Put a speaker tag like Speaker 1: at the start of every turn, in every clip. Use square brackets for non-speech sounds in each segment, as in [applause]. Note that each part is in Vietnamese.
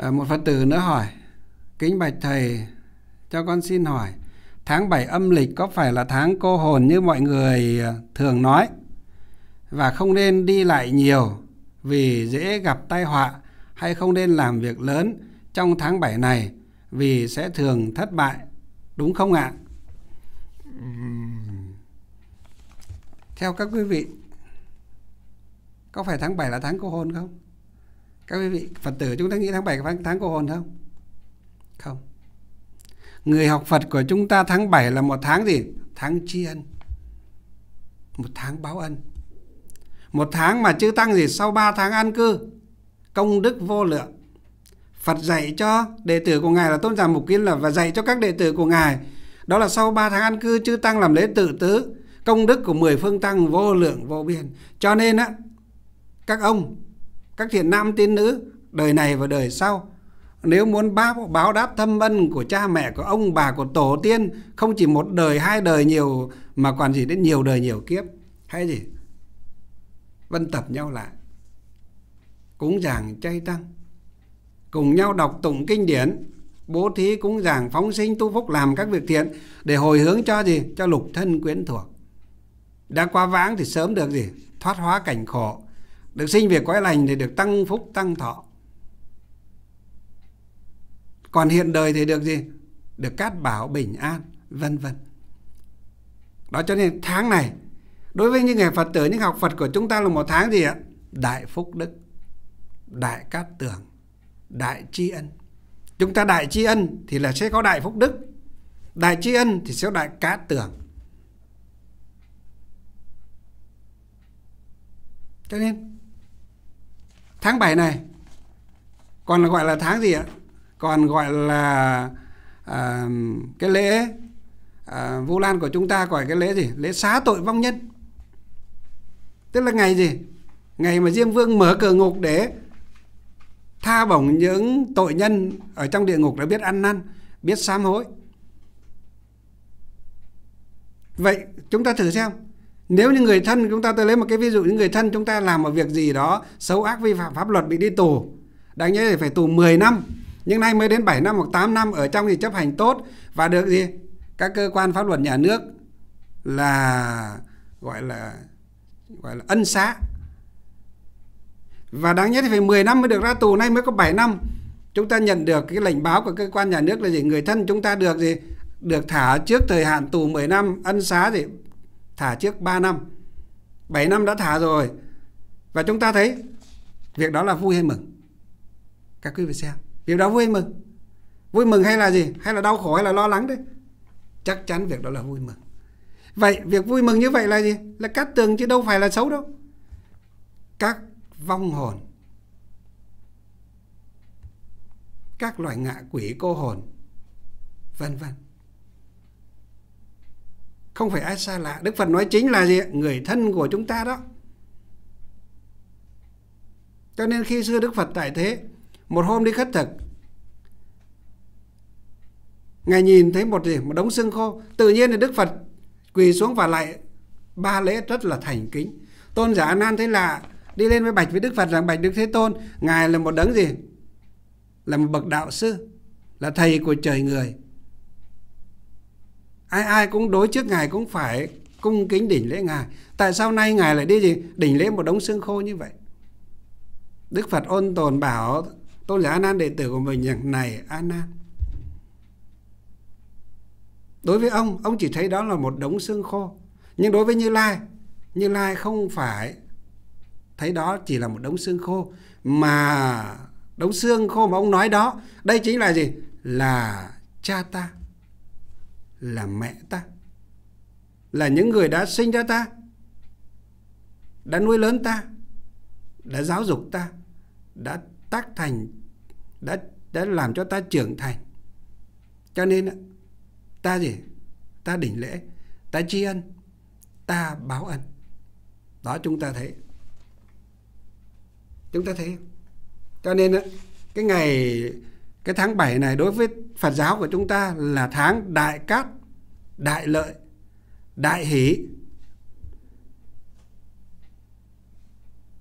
Speaker 1: à, một phật tử nữa hỏi kính bạch thầy cho con xin hỏi tháng 7 âm lịch có phải là tháng cô hồn như mọi người ờ, thường nói và không nên đi lại nhiều vì dễ gặp tai họa hay không nên làm việc lớn trong tháng 7 này vì sẽ thường thất bại đúng không ạ? Theo các quý vị có phải tháng 7 là tháng cô hồn không? các quý vị phật tử chúng ta nghĩ tháng 7 là tháng của hồn không không người học phật của chúng ta tháng 7 là một tháng gì tháng tri ân một tháng báo ân một tháng mà chư tăng gì sau 3 tháng an cư công đức vô lượng Phật dạy cho đệ tử của Ngài là Tôn giả Mục Kiên là và dạy cho các đệ tử của Ngài. Đó là sau 3 tháng an cư chư tăng làm lễ tự tứ, công đức của mười phương tăng vô lượng vô biên. Cho nên á các ông các thiện nam tín nữ đời này và đời sau nếu muốn báo, báo đáp thâm ân của cha mẹ của ông bà của tổ tiên không chỉ một đời hai đời nhiều mà còn gì đến nhiều đời nhiều kiếp hay gì vân tập nhau lại cúng giảng chay tăng cùng nhau đọc tụng kinh điển bố thí cúng giảng phóng sinh tu phúc làm các việc thiện để hồi hướng cho gì cho lục thân quyến thuộc đã qua vãng thì sớm được gì thoát hóa cảnh khổ được sinh về cõi lành thì được tăng phúc tăng thọ còn hiện đời thì được gì được cát bảo bình an vân vân đó cho nên tháng này đối với những người phật tử những học phật của chúng ta là một tháng gì ạ đại phúc đức đại cát tường đại tri ân chúng ta đại tri ân thì là sẽ có đại phúc đức đại tri ân thì sẽ có đại cát tường cho nên tháng 7 này còn gọi là tháng gì ạ còn gọi là à, cái lễ à, Vu Lan của chúng ta gọi cái lễ gì lễ xá tội vong nhân tức là ngày gì ngày mà Diêm Vương mở cửa ngục để tha bổng những tội nhân ở trong địa ngục đã biết ăn năn biết sám hối vậy chúng ta thử xem nếu như người thân chúng ta tôi lấy một cái ví dụ những người thân chúng ta làm một việc gì đó xấu ác vi phạm pháp luật bị đi tù đáng nhớ thì phải tù 10 năm nhưng nay mới đến 7 năm hoặc 8 năm ở trong thì chấp hành tốt và được gì các cơ quan pháp luật nhà nước là gọi là gọi là ân xá và đáng nhất thì phải 10 năm mới được ra tù nay mới có 7 năm chúng ta nhận được cái lệnh báo của cơ quan nhà nước là gì người thân chúng ta được gì được thả trước thời hạn tù 10 năm ân xá gì thả trước 3 năm 7 năm đã thả rồi và chúng ta thấy việc đó là vui hay mừng các quý vị xem việc đó vui hay mừng vui mừng hay là gì hay là đau khổ hay là lo lắng đấy chắc chắn việc đó là vui mừng vậy việc vui mừng như vậy là gì là cắt tường chứ đâu phải là xấu đâu các vong hồn các loại ngạ quỷ cô hồn vân vân không phải ai xa lạ đức phật nói chính là gì người thân của chúng ta đó cho nên khi xưa đức phật tại thế một hôm đi khất thực ngài nhìn thấy một gì một đống xương khô tự nhiên thì đức phật quỳ xuống và lại ba lễ rất là thành kính tôn giả nan thấy lạ đi lên với bạch với đức phật rằng bạch đức thế tôn ngài là một đấng gì là một bậc đạo sư là thầy của trời người ai ai cũng đối trước ngài cũng phải cung kính đỉnh lễ ngài tại sao nay ngài lại đi gì đỉnh lễ một đống xương khô như vậy đức phật ôn tồn bảo tôi là Anan đệ tử của mình rằng này Anan đối với ông ông chỉ thấy đó là một đống xương khô nhưng đối với như lai như lai không phải thấy đó chỉ là một đống xương khô mà đống xương khô mà ông nói đó đây chính là gì là cha ta là mẹ ta là những người đã sinh ra ta đã nuôi lớn ta đã giáo dục ta đã tác thành đã đã làm cho ta trưởng thành cho nên ta gì ta đỉnh lễ ta tri ân ta báo ân đó chúng ta thấy chúng ta thấy cho nên cái ngày cái tháng 7 này đối với Phật giáo của chúng ta là tháng đại cát, đại lợi, đại hỷ.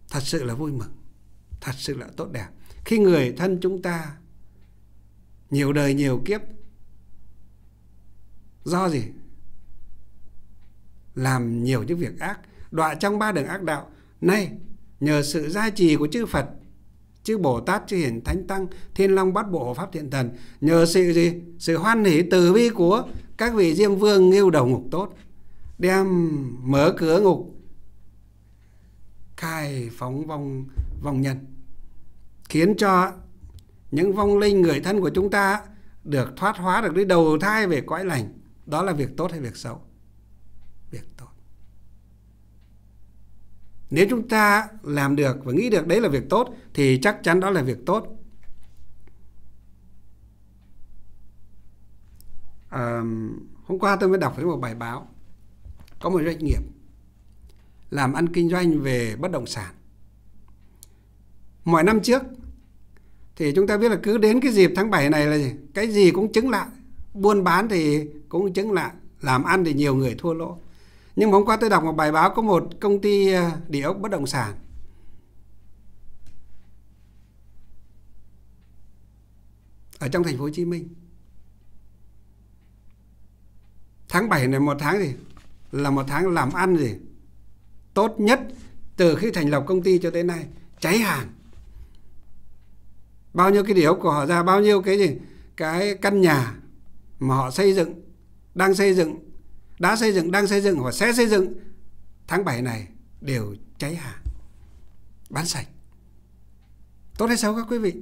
Speaker 1: Thật sự là vui mừng, thật sự là tốt đẹp. Khi người thân chúng ta nhiều đời nhiều kiếp do gì? Làm nhiều những việc ác, đọa trong ba đường ác đạo. Nay nhờ sự gia trì của chư Phật chư Bồ Tát, chư Hiển Thánh Tăng, Thiên Long Bát Bộ, Pháp Thiện Thần nhờ sự gì? Sự hoan hỷ từ bi của các vị Diêm Vương nghiêu đầu ngục tốt đem mở cửa ngục khai phóng vong vong nhân khiến cho những vong linh người thân của chúng ta được thoát hóa được đi đầu thai về cõi lành đó là việc tốt hay việc xấu việc tốt nếu chúng ta làm được và nghĩ được đấy là việc tốt thì chắc chắn đó là việc tốt à, hôm qua tôi mới đọc thấy một bài báo có một doanh nghiệp làm ăn kinh doanh về bất động sản mọi năm trước thì chúng ta biết là cứ đến cái dịp tháng 7 này là gì? cái gì cũng chứng lại buôn bán thì cũng chứng lại làm ăn thì nhiều người thua lỗ nhưng mà hôm qua tôi đọc một bài báo có một công ty ờ, địa ốc bất động sản ở trong thành phố Hồ Chí Minh. Tháng 7 này một tháng gì? Là một tháng làm ăn gì? Tốt nhất từ khi thành lập công ty cho đến nay cháy hàng bao nhiêu cái điều của họ ra bao nhiêu cái gì cái căn nhà mà họ xây dựng đang xây dựng đã xây dựng, đang xây dựng và sẽ xây dựng tháng 7 này đều cháy hàng. Bán sạch. Tốt hay xấu các quý vị?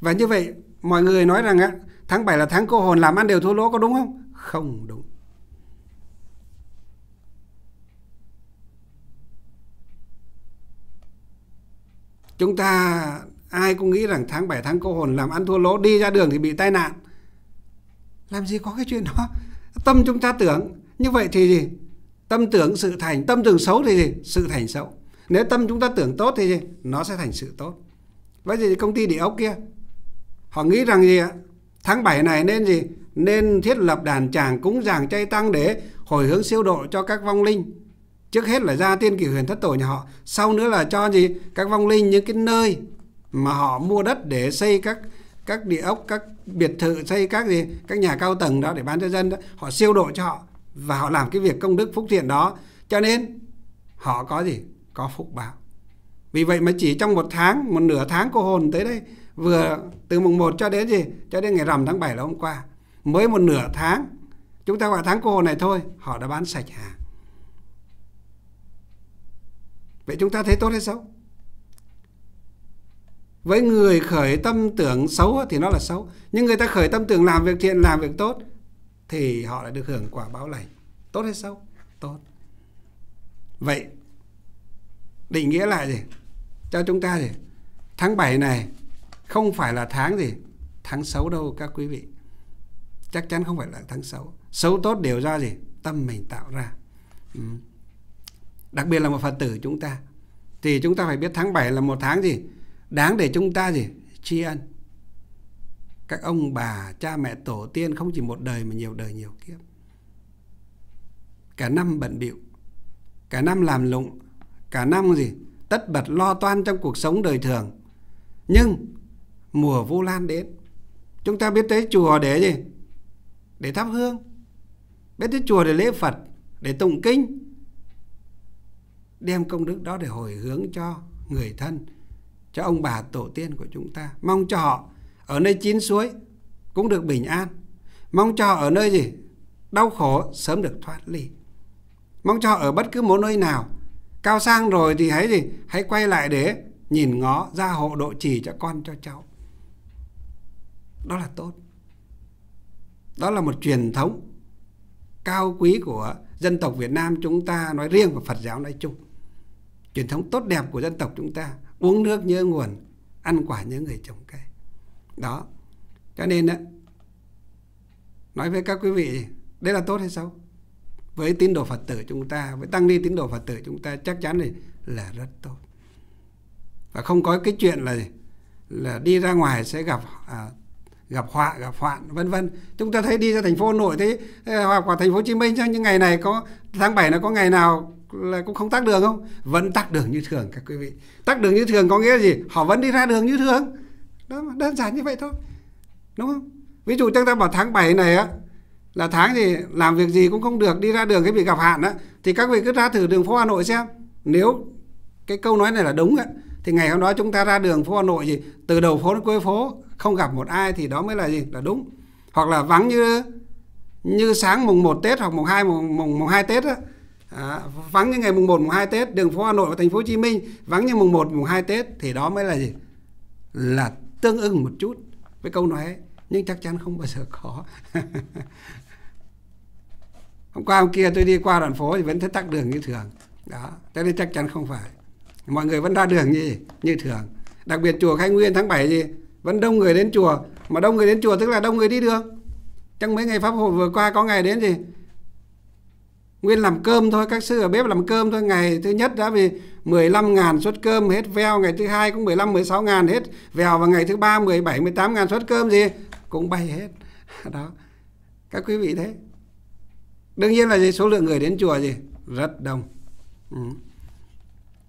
Speaker 1: Và như vậy mọi người nói rằng á, tháng 7 là tháng cô hồn làm ăn đều thua lỗ có đúng không? Không đúng. Chúng ta ai cũng nghĩ rằng tháng 7 tháng cô hồn làm ăn thua lỗ đi ra đường thì bị tai nạn. Làm gì có cái chuyện đó. Tâm chúng ta tưởng như vậy thì gì tâm tưởng sự thành tâm tưởng xấu thì gì sự thành xấu nếu tâm chúng ta tưởng tốt thì gì nó sẽ thành sự tốt vậy thì công ty địa ốc kia họ nghĩ rằng gì ạ tháng 7 này nên gì nên thiết lập đàn tràng cúng giảng chay tăng để hồi hướng siêu độ cho các vong linh trước hết là ra tiên kỷ huyền thất tổ nhà họ sau nữa là cho gì các vong linh những cái nơi mà họ mua đất để xây các các địa ốc các biệt thự xây các gì các nhà cao tầng đó để bán cho dân đó họ siêu độ cho họ và họ làm cái việc công đức phúc thiện đó cho nên họ có gì có phúc báo vì vậy mà chỉ trong một tháng một nửa tháng cô hồn tới đây vừa từ mùng 1 cho đến gì cho đến ngày rằm tháng 7 là hôm qua mới một nửa tháng chúng ta gọi tháng cô hồn này thôi họ đã bán sạch hàng vậy chúng ta thấy tốt hay xấu với người khởi tâm tưởng xấu thì nó là xấu nhưng người ta khởi tâm tưởng làm việc thiện làm việc tốt thì họ lại được hưởng quả báo lành tốt hay xấu tốt vậy định nghĩa lại gì cho chúng ta gì tháng 7 này không phải là tháng gì tháng xấu đâu các quý vị chắc chắn không phải là tháng xấu xấu tốt đều do gì tâm mình tạo ra ừ. đặc biệt là một phật tử chúng ta thì chúng ta phải biết tháng 7 là một tháng gì đáng để chúng ta gì tri ân các ông bà cha mẹ tổ tiên không chỉ một đời mà nhiều đời nhiều kiếp cả năm bận bịu cả năm làm lụng cả năm gì tất bật lo toan trong cuộc sống đời thường nhưng mùa vu lan đến chúng ta biết tới chùa để gì để thắp hương biết tới chùa để lễ phật để tụng kinh đem công đức đó để hồi hướng cho người thân cho ông bà tổ tiên của chúng ta mong cho họ ở nơi chín suối cũng được bình an mong cho ở nơi gì đau khổ sớm được thoát ly mong cho ở bất cứ một nơi nào cao sang rồi thì hãy gì hãy quay lại để nhìn ngó gia hộ độ trì cho con cho cháu đó là tốt đó là một truyền thống cao quý của dân tộc Việt Nam chúng ta nói riêng và Phật giáo nói chung truyền thống tốt đẹp của dân tộc chúng ta uống nước nhớ nguồn ăn quả nhớ người trồng cây đó cho nên á nói với các quý vị đây là tốt hay xấu với tín đồ phật tử chúng ta với tăng ni tín đồ phật tử chúng ta chắc chắn là là rất tốt và không có cái chuyện là là đi ra ngoài sẽ gặp à, gặp họa gặp hoạn vân vân chúng ta thấy đi ra thành phố nội thế à, hoặc là thành phố hồ chí minh trong những ngày này có tháng 7 nó có ngày nào là cũng không tắc đường không vẫn tắc đường như thường các quý vị tắc đường như thường có nghĩa là gì họ vẫn đi ra đường như thường đó đơn giản như vậy thôi đúng không ví dụ chúng ta bảo tháng 7 này á là tháng thì làm việc gì cũng không được đi ra đường cái bị gặp hạn á thì các vị cứ ra thử đường phố Hà Nội xem nếu cái câu nói này là đúng á thì ngày hôm đó chúng ta ra đường phố Hà Nội gì từ đầu phố đến cuối phố không gặp một ai thì đó mới là gì là đúng hoặc là vắng như như sáng mùng 1 Tết hoặc mùng 2 mùng mùng, mùng 2 Tết á à, vắng như ngày mùng 1 mùng 2 Tết đường phố Hà Nội và thành phố Hồ Chí Minh vắng như mùng 1 mùng 2 Tết thì đó mới là gì là tương ưng một chút với câu nói ấy, nhưng chắc chắn không bao giờ có [laughs] hôm qua hôm kia tôi đi qua đoạn phố thì vẫn thấy tắc đường như thường đó thế nên chắc chắn không phải mọi người vẫn ra đường như như thường đặc biệt chùa khai nguyên tháng 7 gì vẫn đông người đến chùa mà đông người đến chùa tức là đông người đi đường trong mấy ngày pháp hội vừa qua có ngày đến gì Nguyên làm cơm thôi, các sư ở bếp làm cơm thôi. Ngày thứ nhất đã vì 15 ngàn suất cơm hết veo, ngày thứ hai cũng 15 16 ngàn hết vèo và ngày thứ ba 17 18 ngàn suất cơm gì cũng bay hết. [laughs] Đó. Các quý vị thế. Đương nhiên là gì số lượng người đến chùa gì rất đông. Ừ.